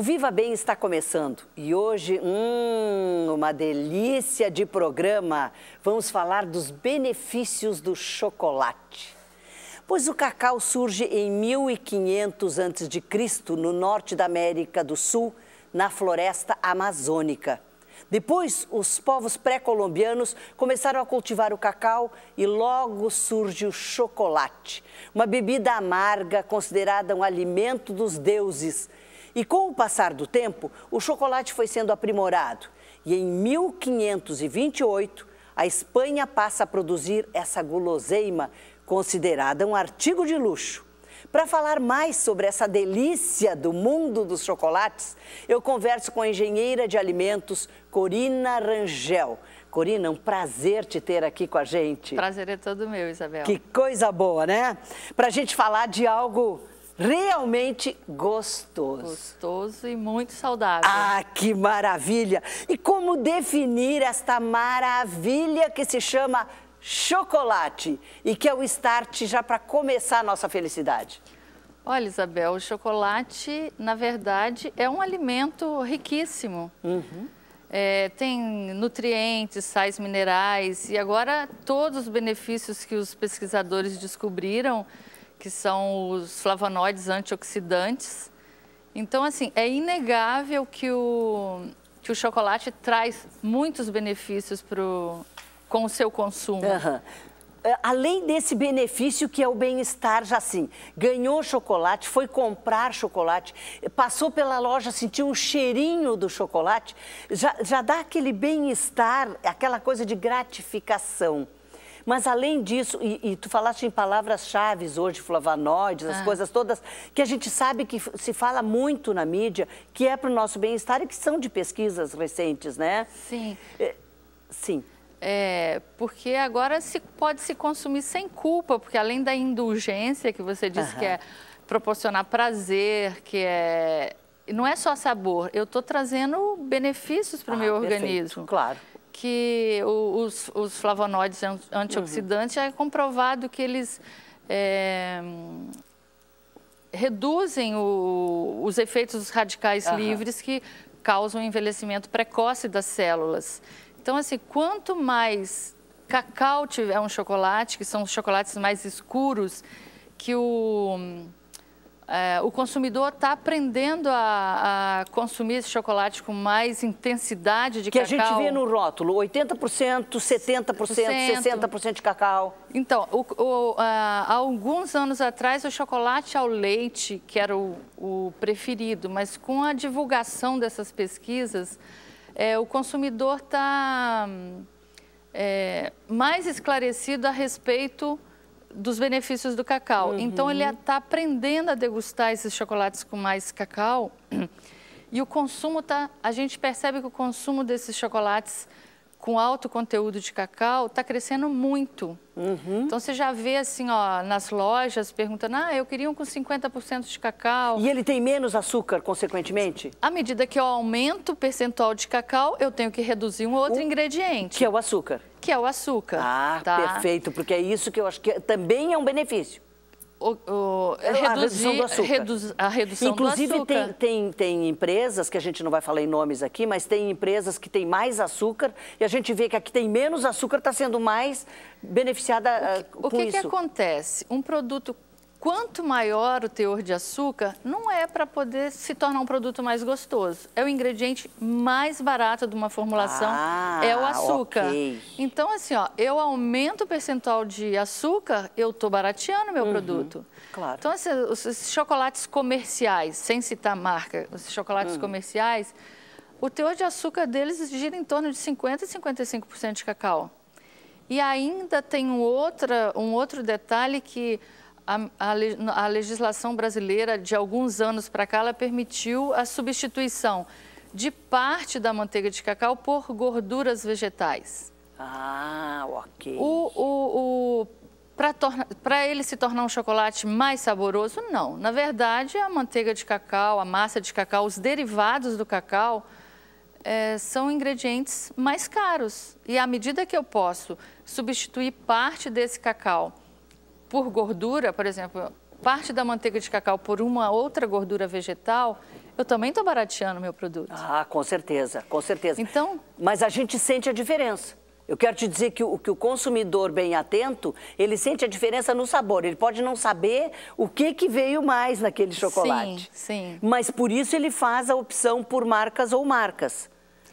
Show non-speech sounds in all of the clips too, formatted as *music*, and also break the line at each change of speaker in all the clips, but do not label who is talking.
O Viva Bem está começando e hoje, hum, uma delícia de programa. Vamos falar dos benefícios do chocolate. Pois o cacau surge em 1500 a.C. no norte da América do Sul, na floresta amazônica. Depois, os povos pré-colombianos começaram a cultivar o cacau e logo surge o chocolate, uma bebida amarga considerada um alimento dos deuses e com o passar do tempo, o chocolate foi sendo aprimorado e em 1528 a Espanha passa a produzir essa guloseima considerada um artigo de luxo. Para falar mais sobre essa delícia do mundo dos chocolates, eu converso com a engenheira de alimentos Corina Rangel. Corina, é um prazer te ter aqui com a gente.
Prazer é todo meu, Isabel. Que
coisa boa, né? Para a gente falar de algo realmente gostoso. Gostoso e muito saudável. Ah, que maravilha! E como definir esta maravilha que se chama chocolate e que é o start já para começar a nossa felicidade?
Olha, Isabel, o chocolate, na verdade, é um alimento riquíssimo. Uhum. É, tem nutrientes, sais minerais e agora todos os benefícios que os pesquisadores descobriram que são os flavonoides antioxidantes. Então, assim, é inegável que o, que o chocolate traz muitos benefícios pro,
com o seu consumo. Uhum. Além desse benefício que é o bem-estar, já assim, ganhou chocolate, foi comprar chocolate, passou pela loja, sentiu um cheirinho do chocolate, já, já dá aquele bem-estar, aquela coisa de gratificação. Mas além disso, e, e tu falaste em palavras-chave hoje, flavonoides, ah. as coisas todas, que a gente sabe que se fala muito na mídia, que é para o nosso bem-estar e que são de pesquisas recentes, né? Sim. É, sim. É,
porque agora se pode se consumir sem culpa, porque além da indulgência que você disse que é proporcionar prazer, que é não é só sabor, eu estou trazendo benefícios para o ah, meu perfeito, organismo. Claro que os, os flavonoides antioxidantes uhum. já é comprovado que eles é, reduzem o, os efeitos dos radicais uhum. livres que causam envelhecimento precoce das células. Então, assim, quanto mais cacau tiver um chocolate, que são os chocolates mais escuros, que o é, o consumidor está aprendendo a, a, consumir esse chocolate com mais intensidade de que cacau. Que a gente vê no
rótulo, 80%, 70%, 60% de cacau.
Então, o, o, a, há alguns anos atrás, o chocolate ao leite, que era o, o preferido, mas com a divulgação dessas pesquisas, é, o consumidor está hum, é, mais esclarecido a respeito dos benefícios do cacau. Uhum. Então ele está aprendendo a degustar esses chocolates com mais cacau *clears throat* e o consumo tá. A gente percebe que o consumo desses chocolates com alto conteúdo de cacau está crescendo muito. Uhum. Então você já vê assim, ó, nas lojas perguntando: ah, eu queria um com 50% de cacau.
E ele tem menos açúcar, consequentemente?
À medida que eu aumento o percentual de cacau, eu tenho que reduzir um outro o... ingrediente.
Que é o açúcar. Que é o açúcar. Ah, tá? perfeito, porque é isso que eu acho que também é um benefício o, o, reduzir, a redução do reduz, a redução Inclusive, do tem, tem, tem empresas, que a gente não vai falar em nomes aqui, mas tem empresas que têm mais açúcar e a gente vê que aqui tem menos açúcar, está sendo mais beneficiada o que, ah, com o que isso. O que
acontece? Um produto Quanto maior o teor de açúcar, não é para poder se tornar um produto mais gostoso. É o ingrediente mais barato de uma formulação, ah, é o açúcar. Okay. Então, assim, ó, eu aumento o percentual de açúcar, eu estou barateando meu uhum, produto. Claro. Então, assim, os chocolates comerciais, sem citar marca, os chocolates uhum. comerciais, o teor de açúcar deles gira em torno de 50% a 55% de cacau. E ainda tem um, outra, um outro detalhe que a, a, legislação brasileira de alguns anos para cá ela permitiu a substituição de parte da manteiga de cacau por gorduras vegetais.
Ah, ok. O,
o, o para ele se tornar um chocolate mais saboroso, não. Na verdade, a manteiga de cacau, a massa de cacau, os derivados do cacau é, são ingredientes mais caros. E à medida que eu posso substituir parte desse cacau por gordura, por exemplo, parte da manteiga de cacau por uma outra gordura vegetal, eu também estou barateando meu produto.
Ah, com certeza, com certeza. Então. Mas a gente sente a diferença. Eu quero te dizer que o, que o consumidor bem atento, ele sente a diferença no sabor. Ele pode não saber o que, que veio mais naquele chocolate. Sim, sim. Mas por isso ele faz a opção por marcas ou marcas.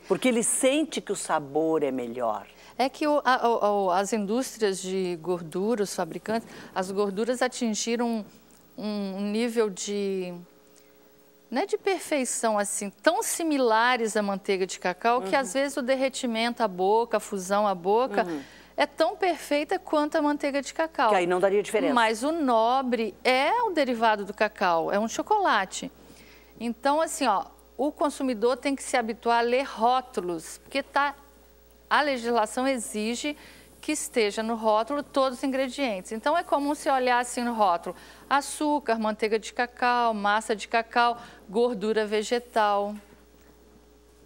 Porque ele sente que o sabor é melhor
é que o, a, o, as indústrias de gordura, os fabricantes, as gorduras atingiram um, um nível de não é de perfeição assim, tão similares à manteiga de cacau, uhum. que às uhum. vezes o derretimento à boca, a fusão à boca, uhum. é tão perfeita quanto a manteiga de cacau. Que aí não daria diferença. Mas o nobre é o derivado do cacau, é um chocolate. Então, assim, ó, o consumidor tem que se habituar a ler rótulos, porque está a legislação exige que esteja no rótulo todos os ingredientes. Então é comum se olhar assim no rótulo: açúcar, manteiga de cacau, massa de cacau, gordura vegetal.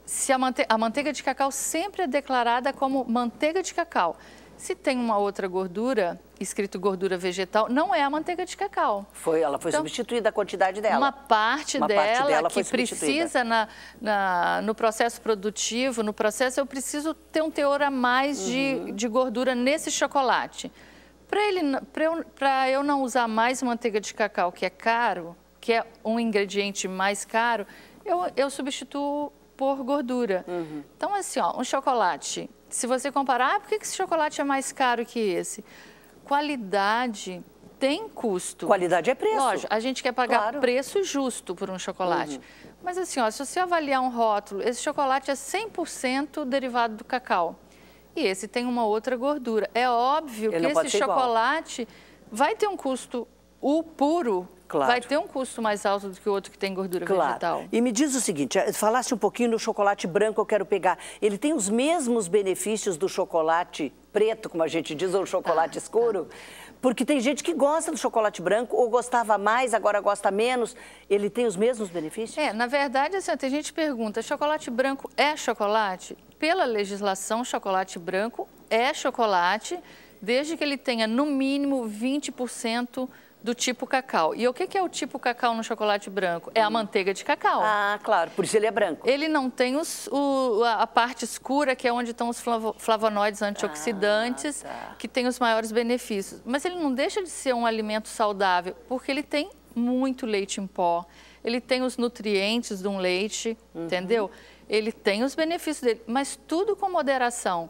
Se a, mante a manteiga de cacau sempre é declarada como manteiga de cacau. Se tem uma outra gordura, escrito gordura vegetal, não é a manteiga de cacau.
Foi, ela foi então, substituída a quantidade
dela. Uma parte, uma dela, parte dela que precisa na, na, no processo produtivo, no processo, eu preciso ter um teor a mais uhum. de, de gordura nesse chocolate. Para eu, eu não usar mais manteiga de cacau, que é caro, que é um ingrediente mais caro, eu, eu substituo por gordura. Uhum. Então, assim, ó, um chocolate se você comparar, ah, por que esse chocolate é mais caro que esse? Qualidade tem custo. Qualidade é preço. Lógico, a gente quer pagar claro. preço justo por um chocolate. Uhum. Mas assim, ó, se você avaliar um rótulo, esse chocolate é 100% derivado do cacau. E esse tem uma outra gordura. É óbvio Ele que esse chocolate
igual. vai
ter um custo o puro Claro. Vai ter um custo mais alto do que o outro que tem gordura claro. vegetal.
E me diz o seguinte, eh, falasse um pouquinho no chocolate branco, eu quero pegar. Ele tem os mesmos benefícios do chocolate preto, como a gente diz, ou chocolate ah, tá. escuro? Tá. Porque tem gente que gosta do chocolate branco, ou gostava mais, agora gosta menos. Ele tem os mesmos benefícios?
É, na verdade, assim, tem gente que pergunta, chocolate branco é chocolate? Pela legislação, chocolate branco é chocolate, desde que ele tenha, no mínimo, 20% do tipo cacau. E o que, que é o tipo cacau no chocolate branco? É a manteiga de cacau. Ah, claro, por isso ele é branco. Ele não tem os, o, a parte escura, que é onde estão os flavonoides antioxidantes, ah, tá. que tem os maiores benefícios. Mas ele não deixa de ser um alimento saudável, porque ele tem muito leite em pó, ele tem os nutrientes de um leite, uhum. entendeu? Ele tem os benefícios dele, mas tudo com moderação.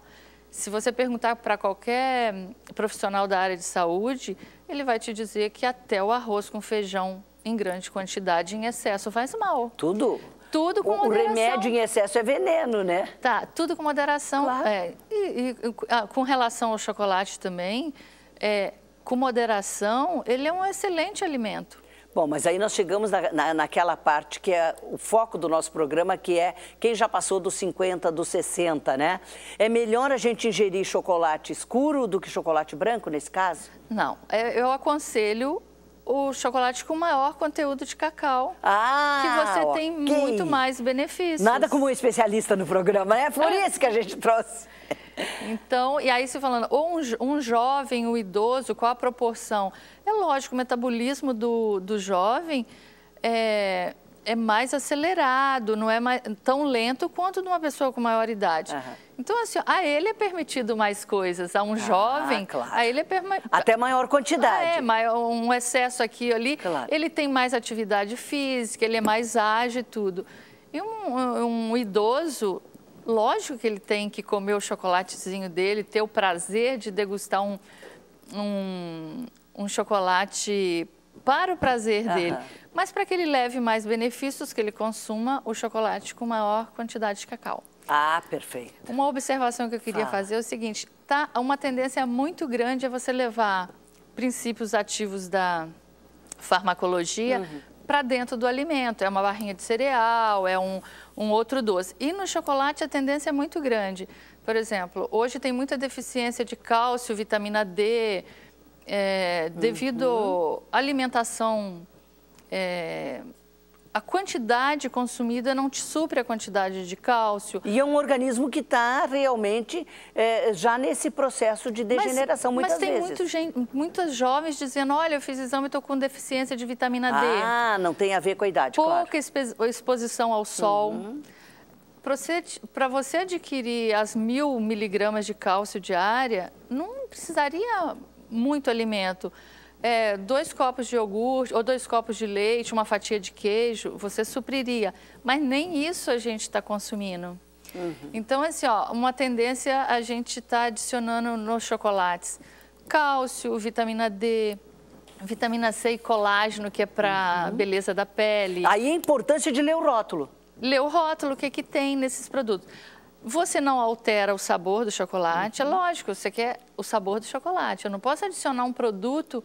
Se você perguntar para qualquer profissional da área de saúde, ele vai te dizer que até o arroz com feijão em grande quantidade, em excesso, faz mal.
Tudo. Tudo
com o moderação. O remédio
em excesso é veneno, né?
Tá, tudo com moderação. Claro. É, e, e ah, com relação ao chocolate também, é, com moderação, ele é um excelente alimento.
Bom, mas aí nós chegamos na, na, naquela parte que é o foco do nosso programa, que é quem já passou dos 50, dos 60, né? É melhor a gente ingerir chocolate escuro do que chocolate branco, nesse caso? Não,
é, eu aconselho o chocolate com maior conteúdo de cacau.
Ah, que você tem okay. muito mais
benefícios. Nada
como um especialista no programa, né? Foi é. isso que a gente trouxe.
Então, e aí se falando, ou um, um jovem, um idoso, qual a proporção? É lógico, o metabolismo do, do jovem é, é mais acelerado, não é mais, tão lento quanto de uma pessoa com maior idade. Uhum. Então, assim, a ele é permitido mais coisas, a um ah, jovem, claro. a ele é permitido... Até maior quantidade. Ah, é, maior, um excesso aqui ali, claro. ele tem mais atividade física, ele é mais ágil e tudo. E um, um idoso, Lógico que ele tem que comer o chocolatezinho dele, ter o prazer de degustar um, um, um chocolate para o prazer uhum. dele, mas para que ele leve mais benefícios, que ele consuma o chocolate com maior quantidade de cacau.
Ah, perfeito.
Uma observação que eu queria fazer é o seguinte, tá, uma tendência muito grande é você levar princípios ativos da farmacologia uhum para dentro do alimento. É uma barrinha de cereal, é um, um outro doce. E no chocolate a tendência é muito grande. Por exemplo, hoje tem muita deficiência de cálcio, vitamina D, é, devido uhum. à uhum. alimentação é, a quantidade consumida não te supre a
quantidade de cálcio. E é um organismo que está realmente é, já nesse processo de degeneração, mas, muitas vezes. Mas tem vezes.
Muito, muitas jovens dizendo, olha, eu fiz exame e estou com deficiência de vitamina D. Ah,
não tem a ver com a idade, Pouca claro. exposição ao sol. Uhum.
Para você adquirir as mil miligramas de cálcio diária, não precisaria muito alimento é, dois copos de iogurte ou dois copos de leite, uma fatia de queijo, você supriria. Mas nem isso a gente está consumindo. Uhum. Então, assim, ó, uma tendência a gente está adicionando nos chocolates cálcio, vitamina D, vitamina C e colágeno, que é para uhum. beleza da pele.
Aí a é importância de ler o rótulo.
Ler o rótulo, o que, que tem nesses produtos. Você não altera o sabor do chocolate, é uhum. é lógico, você quer o sabor do chocolate. Eu não posso adicionar um produto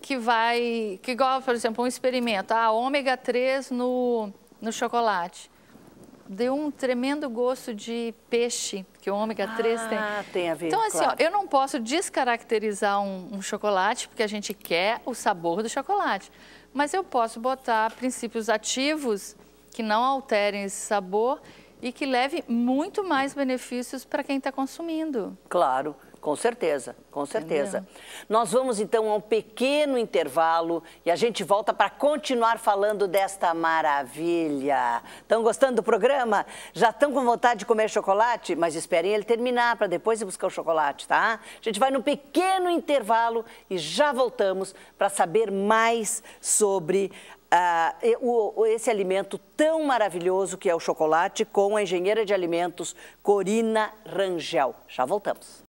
que vai, que igual, por exemplo, um experimento, ah, ômega 3 no, no chocolate. Deu um tremendo gosto de peixe, que o ômega 3 ah, tem. Ah, tem a ver, Então, assim, claro. ó, eu não posso descaracterizar um, um chocolate, porque a gente quer o sabor do chocolate. Mas eu posso botar princípios ativos que não alterem esse sabor e que leve muito mais benefícios para quem está consumindo.
Claro. Com certeza, com certeza. Entendeu? Nós vamos então a um pequeno intervalo e a gente volta para continuar falando desta maravilha. Estão gostando do programa? Já estão com vontade de comer chocolate? Mas esperem ele terminar para depois ir buscar o chocolate, tá? A gente vai num pequeno intervalo e já voltamos para saber mais sobre ah, o, esse alimento tão maravilhoso que é o chocolate com a engenheira de alimentos Corina Rangel. Já voltamos.